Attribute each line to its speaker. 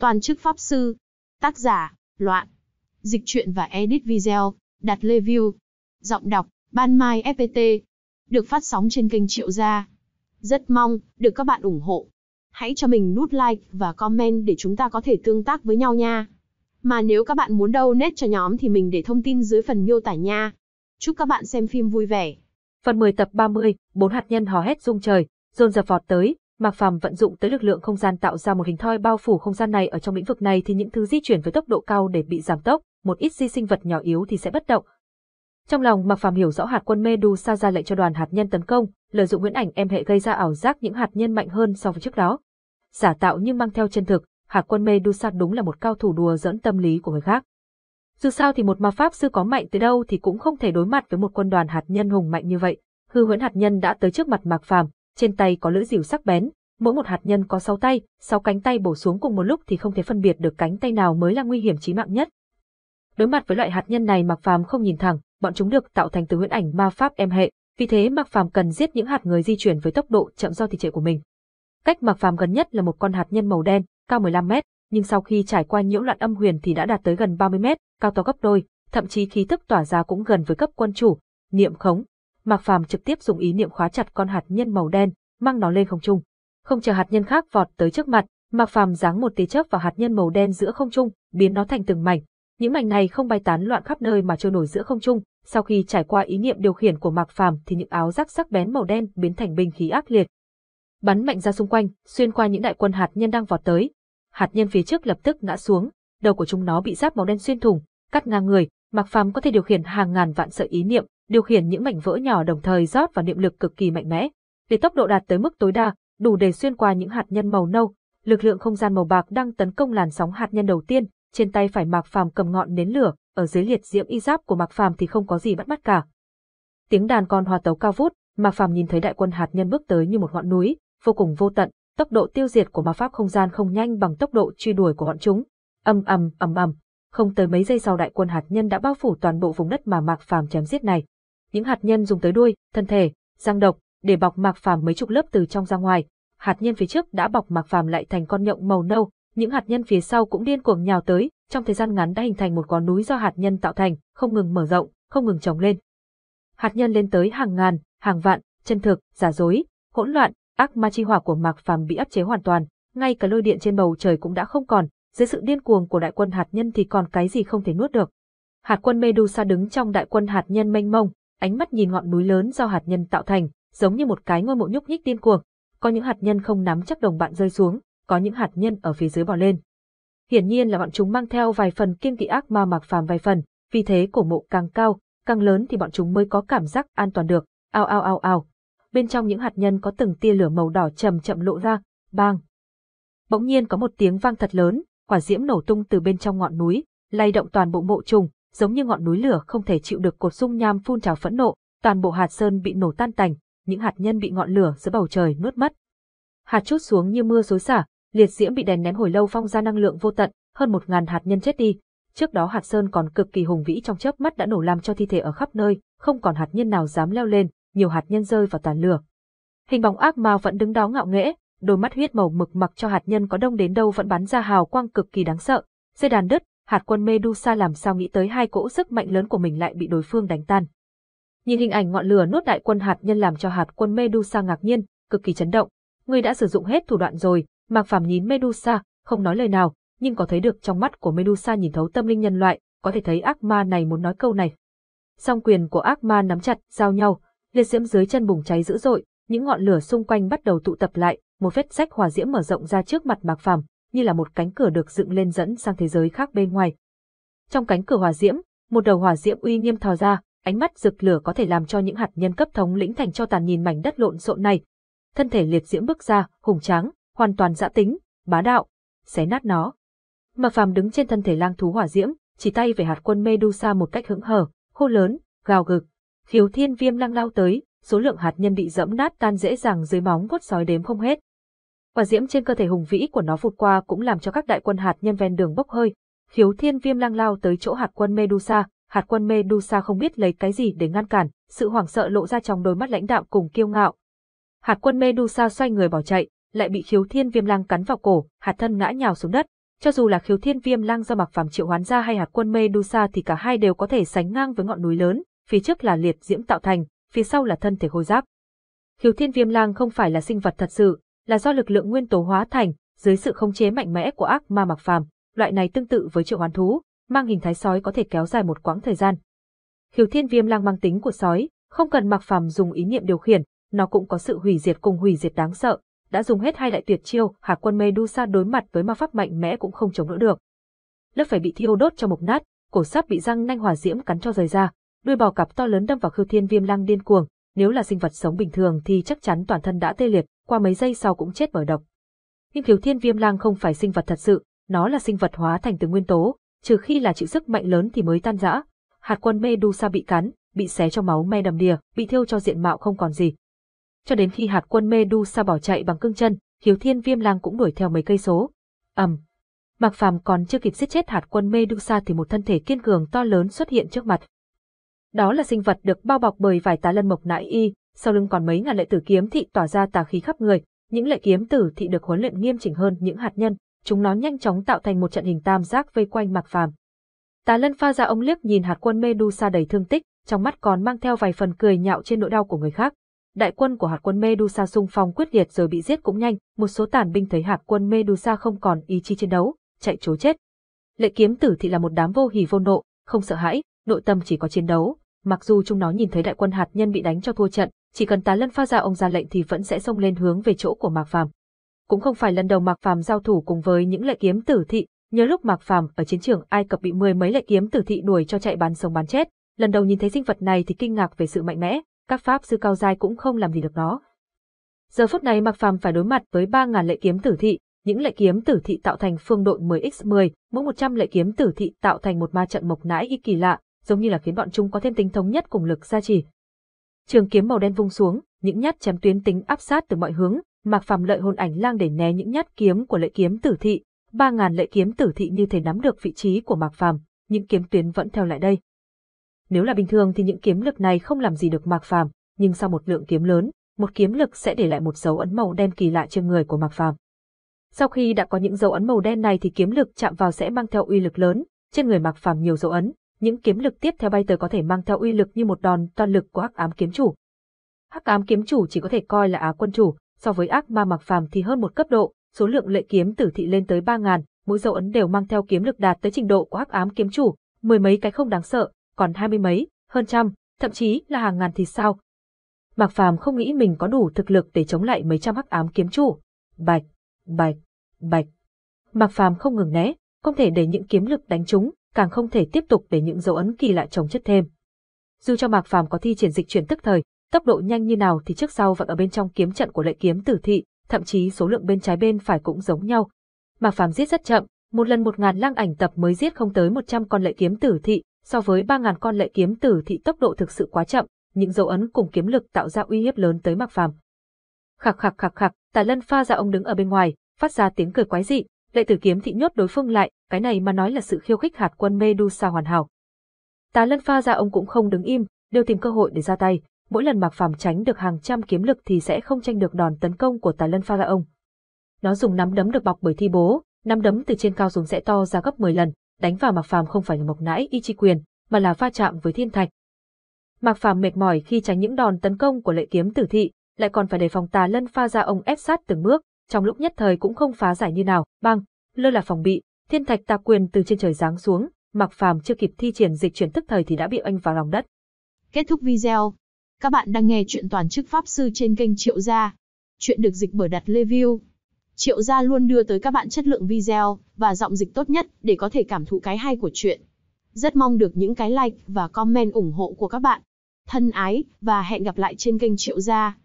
Speaker 1: Toàn chức Pháp Sư. Tác giả, Loạn. Dịch truyện và edit video, đặt lê view. Giọng đọc, Ban Mai FPT. Được phát sóng trên kênh Triệu Gia. Rất mong, được các bạn ủng hộ. Hãy cho mình nút like và comment để chúng ta có thể tương tác với nhau nha. Mà nếu các bạn muốn đâu nét cho nhóm thì mình để thông tin dưới phần miêu tả nha. Chúc các bạn xem phim vui vẻ. Phần 10 tập 30, bốn hạt nhân hò hét rung trời, dồn dập vọt tới, Mạc Phàm vận dụng tới lực lượng không gian tạo ra một hình thoi bao phủ không gian này ở trong lĩnh vực này thì những thứ di chuyển với tốc độ cao để bị giảm tốc, một ít di sinh vật nhỏ yếu thì sẽ bất động. Trong lòng Mạc Phàm hiểu rõ hạt quân Medusa ra lệnh cho đoàn hạt nhân tấn công, lợi dụng nguyễn ảnh em hệ gây ra ảo giác những hạt nhân mạnh hơn so với trước đó. Giả tạo nhưng mang theo chân thực, hạt quân Medusa đúng là một cao thủ đùa dẫn tâm lý của người khác. Dù sao thì một ma pháp sư có mạnh tới đâu thì cũng không thể đối mặt với một quân đoàn hạt nhân hùng mạnh như vậy. Hư huyễn hạt nhân đã tới trước mặt Mạc Phàm, trên tay có lưỡi dìu sắc bén, mỗi một hạt nhân có 6 tay, 6 cánh tay bổ xuống cùng một lúc thì không thể phân biệt được cánh tay nào mới là nguy hiểm chí mạng nhất. Đối mặt với loại hạt nhân này Mạc Phàm không nhìn thẳng, bọn chúng được tạo thành từ huyễn ảnh ma pháp em hệ, vì thế Mạc Phàm cần giết những hạt người di chuyển với tốc độ chậm do thị trệ của mình. Cách Mạc Phàm gần nhất là một con hạt nhân màu đen, cao 15 mét, nhưng sau khi trải qua nhiễu loạn âm huyền thì đã đạt tới gần 30 mét, cao to gấp đôi, thậm chí khí tức tỏa ra cũng gần với cấp quân chủ, niệm khống. Mạc Phàm trực tiếp dùng ý niệm khóa chặt con hạt nhân màu đen, mang nó lên không trung không chờ hạt nhân khác vọt tới trước mặt, Mạc Phàm giáng một tia chớp vào hạt nhân màu đen giữa không trung, biến nó thành từng mảnh. Những mảnh này không bay tán loạn khắp nơi mà trôi nổi giữa không trung, sau khi trải qua ý niệm điều khiển của Mạc Phàm thì những áo giáp sắc bén màu đen biến thành binh khí ác liệt. Bắn mạnh ra xung quanh, xuyên qua những đại quân hạt nhân đang vọt tới. Hạt nhân phía trước lập tức ngã xuống, đầu của chúng nó bị giáp màu đen xuyên thủng, cắt ngang người, Mạc Phàm có thể điều khiển hàng ngàn vạn sợi ý niệm, điều khiển những mảnh vỡ nhỏ đồng thời rót vào niệm lực cực kỳ mạnh mẽ. Để tốc độ đạt tới mức tối đa, đủ để xuyên qua những hạt nhân màu nâu, lực lượng không gian màu bạc đang tấn công làn sóng hạt nhân đầu tiên, trên tay phải Mạc Phàm cầm ngọn nến lửa, ở dưới liệt diễm y giáp của Mạc Phàm thì không có gì bắt mắt cả. Tiếng đàn con hòa tấu cao vút, Mạc Phàm nhìn thấy đại quân hạt nhân bước tới như một ngọn núi, vô cùng vô tận, tốc độ tiêu diệt của ma pháp không gian không nhanh bằng tốc độ truy đuổi của bọn chúng. Ầm ầm ầm ầm, không tới mấy giây sau đại quân hạt nhân đã bao phủ toàn bộ vùng đất mà Mạc Phàm chém giết này. Những hạt nhân dùng tới đuôi, thân thể, răng độc, để bọc mạc phàm mấy chục lớp từ trong ra ngoài. Hạt nhân phía trước đã bọc mạc phàm lại thành con nhộng màu nâu, những hạt nhân phía sau cũng điên cuồng nhào tới, trong thời gian ngắn đã hình thành một có núi do hạt nhân tạo thành, không ngừng mở rộng, không ngừng trồng lên. Hạt nhân lên tới hàng ngàn, hàng vạn, chân thực, giả dối, hỗn loạn, ác ma chi hỏa của Mạc Phàm bị áp chế hoàn toàn, ngay cả lôi điện trên bầu trời cũng đã không còn, dưới sự điên cuồng của đại quân hạt nhân thì còn cái gì không thể nuốt được. Hạt quân Medusa đứng trong đại quân hạt nhân mênh mông, ánh mắt nhìn ngọn núi lớn do hạt nhân tạo thành, giống như một cái ngôi mộ nhúc nhích điên cuồng, có những hạt nhân không nắm chắc đồng bạn rơi xuống, có những hạt nhân ở phía dưới bò lên. Hiển nhiên là bọn chúng mang theo vài phần kiên kỵ ác ma mặc phàm vài phần, vì thế cổ mộ càng cao, càng lớn thì bọn chúng mới có cảm giác an toàn được. Ao ao ao ao. Bên trong những hạt nhân có từng tia lửa màu đỏ chậm chậm lộ ra, bang. Bỗng nhiên có một tiếng vang thật lớn, quả diễm nổ tung từ bên trong ngọn núi, lay động toàn bộ mộ trùng, giống như ngọn núi lửa không thể chịu được cột dung nham phun trào phẫn nộ, toàn bộ hạt sơn bị nổ tan tành, những hạt nhân bị ngọn lửa giữa bầu trời nuốt mất. Hạt chút xuống như mưa xối xả, liệt diễm bị đèn ném hồi lâu phong ra năng lượng vô tận, hơn một ngàn hạt nhân chết đi. Trước đó hạt sơn còn cực kỳ hùng vĩ trong chớp mắt đã nổ làm cho thi thể ở khắp nơi, không còn hạt nhân nào dám leo lên, nhiều hạt nhân rơi vào tàn lửa. Hình bóng ác ma vẫn đứng đó ngạo nghễ, đôi mắt huyết màu mực mặc cho hạt nhân có đông đến đâu vẫn bắn ra hào quang cực kỳ đáng sợ. Dây đàn đứt, hạt quân Medusa làm sao nghĩ tới hai cỗ sức mạnh lớn của mình lại bị đối phương đánh tan. Nhìn hình ảnh ngọn lửa nuốt đại quân hạt nhân làm cho hạt quân Medusa ngạc nhiên, cực kỳ chấn động. Ngươi đã sử dụng hết thủ đoạn rồi, Mạc Phàm nhìn Medusa, không nói lời nào, nhưng có thấy được trong mắt của Medusa nhìn thấu tâm linh nhân loại, có thể thấy ác ma này muốn nói câu này. Song quyền của ác ma nắm chặt, giao nhau, liệt diễm dưới chân bùng cháy dữ dội, những ngọn lửa xung quanh bắt đầu tụ tập lại, một vết rách hỏa diễm mở rộng ra trước mặt Mạc Phàm, như là một cánh cửa được dựng lên dẫn sang thế giới khác bên ngoài. Trong cánh cửa hỏa diễm, một đầu hỏa diễm uy nghiêm thò ra, ánh mắt rực lửa có thể làm cho những hạt nhân cấp thống lĩnh thành cho tàn nhìn mảnh đất lộn xộn này. Thân thể liệt diễm bước ra, hùng tráng, hoàn toàn dã tính, bá đạo, xé nát nó. Mà phàm đứng trên thân thể lang thú hỏa diễm, chỉ tay về hạt quân Medusa một cách hững hờ, khô lớn, gào gực. Khiếu thiên viêm lang lao tới, số lượng hạt nhân bị dẫm nát tan dễ dàng dưới móng vuốt sói đếm không hết. Quả diễm trên cơ thể hùng vĩ của nó vụt qua cũng làm cho các đại quân hạt nhân ven đường bốc hơi. Khiếu thiên viêm lang lao tới chỗ hạt quân Medusa, hạt quân Medusa không biết lấy cái gì để ngăn cản, sự hoảng sợ lộ ra trong đôi mắt lãnh đạo cùng kiêu ngạo. Hạt quân Medusa xoay người bỏ chạy, lại bị khiếu thiên viêm lang cắn vào cổ, hạt thân ngã nhào xuống đất. Cho dù là khiếu thiên viêm lang do mặc phàm triệu hoán ra hay hạt quân Medusa thì cả hai đều có thể sánh ngang với ngọn núi lớn, phía trước là liệt diễm tạo thành, phía sau là thân thể hôi giáp. Khiếu thiên viêm lang không phải là sinh vật thật sự, là do lực lượng nguyên tố hóa thành, dưới sự khống chế mạnh mẽ của ác ma mặc phàm, loại này tương tự với triệu hoán thú, mang hình thái sói có thể kéo dài một quãng thời gian. Khiếu thiên viêm lang mang tính của sói, không cần mặc Phàm dùng ý niệm điều khiển, nó cũng có sự hủy diệt cùng hủy diệt đáng sợ, đã dùng hết hai đại tuyệt chiêu, Hạ quân Medusa đối mặt với ma pháp mạnh mẽ cũng không chống đỡ được. Lớp phải bị thiêu đốt cho mục nát, cổ sáp bị răng nanh hỏa diễm cắn cho rời ra, đuôi bò cặp to lớn đâm vào Khiêu Thiên Viêm Lang điên cuồng, nếu là sinh vật sống bình thường thì chắc chắn toàn thân đã tê liệt, qua mấy giây sau cũng chết bởi độc. Nhưng Khiêu Thiên Viêm Lang không phải sinh vật thật sự, nó là sinh vật hóa thành từ nguyên tố, trừ khi là chịu sức mạnh lớn thì mới tan rã. Hạt quân Medusa bị cắn, bị xé cho máu me đầm đìa, bị thiêu cho diện mạo không còn gì. Cho đến khi hạt quân Medusa bỏ chạy bằng cưng chân, Hiếu Thiên Viêm Lang cũng đuổi theo mấy cây số. ầm, um, Mạc Phàm còn chưa kịp giết chết hạt quân Medusa thì một thân thể kiên cường to lớn xuất hiện trước mặt. Đó là sinh vật được bao bọc bởi vài tá lân mộc nại y, sau lưng còn mấy ngàn lệ tử kiếm thị tỏa ra tà khí khắp người, những lệ kiếm tử thị được huấn luyện nghiêm chỉnh hơn những hạt nhân, chúng nó nhanh chóng tạo thành một trận hình tam giác vây quanh Mạc Phàm. Tà Lân pha ra ông liếc nhìn hạt quân Medusa đầy thương tích, trong mắt còn mang theo vài phần cười nhạo trên nỗi đau của người khác. Đại quân của hạt quân Medusa xung phong quyết liệt rồi bị giết cũng nhanh, một số tàn binh thấy hạt quân Medusa không còn ý chí chiến đấu, chạy trối chết. Lệ kiếm tử thị là một đám vô hỉ vô nộ, không sợ hãi, nội tâm chỉ có chiến đấu, mặc dù chúng nó nhìn thấy đại quân hạt nhân bị đánh cho thua trận, chỉ cần Tà Lân pha ra ông ra lệnh thì vẫn sẽ xông lên hướng về chỗ của Mạc Phàm cũng không phải lần đầu Mạc Phàm giao thủ cùng với những lệ kiếm tử thị, nhớ lúc Mạc Phàm ở chiến trường Ai Cập bị mười mấy lệ kiếm tử thị đuổi cho chạy bán sống bán chết, lần đầu nhìn thấy sinh vật này thì kinh ngạc về sự mạnh mẽ, các pháp sư cao giai cũng không làm gì được nó. Giờ phút này Mạc Phàm phải đối mặt với 3000 lệ kiếm tử thị, những lệ kiếm tử thị tạo thành phương đội 10x10, mỗi 100 lệ kiếm tử thị tạo thành một ma trận mộc nãi y kỳ lạ, giống như là khiến bọn chúng có thêm tính thống nhất cùng lực gia trì. Trường kiếm màu đen vung xuống, những nhát chém tuyến tính áp sát từ mọi hướng, Mạc Phàm lợi hồn ảnh lang để né những nhát kiếm của lợi kiếm tử thị, ba ngàn lợi kiếm tử thị như thể nắm được vị trí của Mạc Phàm, những kiếm tuyến vẫn theo lại đây. Nếu là bình thường thì những kiếm lực này không làm gì được Mạc Phàm, nhưng sau một lượng kiếm lớn, một kiếm lực sẽ để lại một dấu ấn màu đen kỳ lạ trên người của Mạc Phàm. Sau khi đã có những dấu ấn màu đen này thì kiếm lực chạm vào sẽ mang theo uy lực lớn, trên người Mạc Phàm nhiều dấu ấn, những kiếm lực tiếp theo bay tới có thể mang theo uy lực như một đòn toàn lực của Hắc Ám kiếm chủ. Hắc Ám kiếm chủ chỉ có thể coi là Á quân chủ, so với ác ma mặc phàm thì hơn một cấp độ, số lượng lệ kiếm tử thị lên tới 3000, mỗi dấu ấn đều mang theo kiếm lực đạt tới trình độ của ác ám kiếm chủ, mười mấy cái không đáng sợ, còn hai mươi mấy, hơn trăm, thậm chí là hàng ngàn thì sao? Mạc Phàm không nghĩ mình có đủ thực lực để chống lại mấy trăm hắc ám kiếm chủ. Bạch, bạch, bạch. Mạc Phàm không ngừng né, không thể để những kiếm lực đánh trúng, càng không thể tiếp tục để những dấu ấn kỳ lạ chồng chất thêm. Dù cho Mạc Phàm có thi triển dịch chuyển tức thời, Tốc độ nhanh như nào thì trước sau vẫn ở bên trong kiếm trận của lệ kiếm tử thị, thậm chí số lượng bên trái bên phải cũng giống nhau. Mà phàm giết rất chậm, một lần một ngàn lang ảnh tập mới giết không tới 100 con lệ kiếm tử thị, so với 3000 con lệ kiếm tử thị tốc độ thực sự quá chậm, những dấu ấn cùng kiếm lực tạo ra uy hiếp lớn tới Mạc Phàm. Khạc khạc khạc khạc, Tà Lân pha ra ông đứng ở bên ngoài, phát ra tiếng cười quái dị, lệ tử kiếm thị nhốt đối phương lại, cái này mà nói là sự khiêu khích hạt quân Medusa hoàn hảo. Tà Lân pha ra ông cũng không đứng im, đều tìm cơ hội để ra tay, mỗi lần Mạc Phàm tránh được hàng trăm kiếm lực thì sẽ không tranh được đòn tấn công của Tà Lân pha ông. Nó dùng nắm đấm được bọc bởi thi bố, nắm đấm từ trên cao xuống sẽ to ra gấp 10 lần, đánh vào Mạc Phàm không phải là mộc nãi y chi quyền, mà là va chạm với thiên thạch. Mạc Phàm mệt mỏi khi tránh những đòn tấn công của lệ kiếm tử thị, lại còn phải đề phòng Tà Lân pha ra ông ép sát từng bước, trong lúc nhất thời cũng không phá giải như nào, băng, lơ là phòng bị, thiên thạch tà quyền từ trên trời giáng xuống, Mạc Phàm chưa kịp thi triển dịch chuyển tức thời thì đã bị oanh vào lòng đất. Kết thúc video, các bạn đang nghe chuyện toàn chức pháp sư trên kênh Triệu Gia. Chuyện được dịch bởi đặt review. Triệu Gia luôn đưa tới các bạn chất lượng video và giọng dịch tốt nhất để có thể cảm thụ cái hay của chuyện. Rất mong được những cái like và comment ủng hộ của các bạn. Thân ái và hẹn gặp lại trên kênh Triệu Gia.